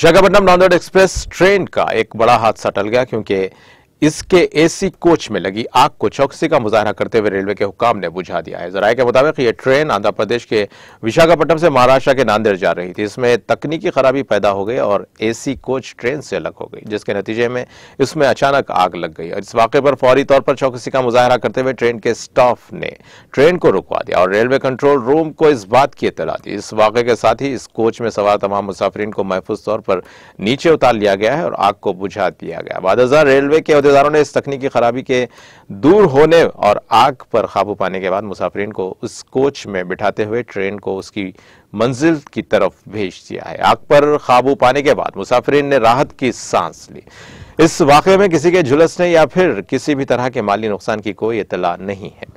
Visakhapatnam Nanded express train का एक बड़ा हादसा टल गया क्योंकि इसके एसी कोच में लगी आग को चौकसी का मुजाहरा करते हुए रेलवे के हुक्म ने बुझा दिया है जराये के मुताबिक ये ट्रेन आंध्र प्रदेश के विशाखापट्टनम से महाराष्ट्र के नांदेड़ जा रही थी इसमें तकनीकी खराबी पैदा हो गई और एसी कोच ट्रेन से अलग हो गई जिसके नतीजे में इसमें अचानक आग लग गई और इस वाक्य पर फौरी तौर पर चौकसी का मुजाहरा करते हुए ट्रेन के स्टाफ ने ट्रेन को रुकवा दिया और रेलवे कंट्रोल रूम को इस बात की इतला दी इस वाक्य के साथ ही इस कोच में सवार तमाम मुसाफरीन को महफूज तौर पर नीचे उतार लिया गया है और आग को बुझा दिया गया बाद रेलवे के गुजारों ने इस तकनीकी खराबी के दूर होने और आग पर काबू पाने के बाद मुसाफरीन को उस कोच में बिठाते हुए ट्रेन को उसकी मंजिल की तरफ भेज दिया है आग पर काबू पाने के बाद मुसाफरीन ने राहत की सांस ली इस वाकये में किसी के झुलसने या फिर किसी भी तरह के माली नुकसान की कोई इतला नहीं है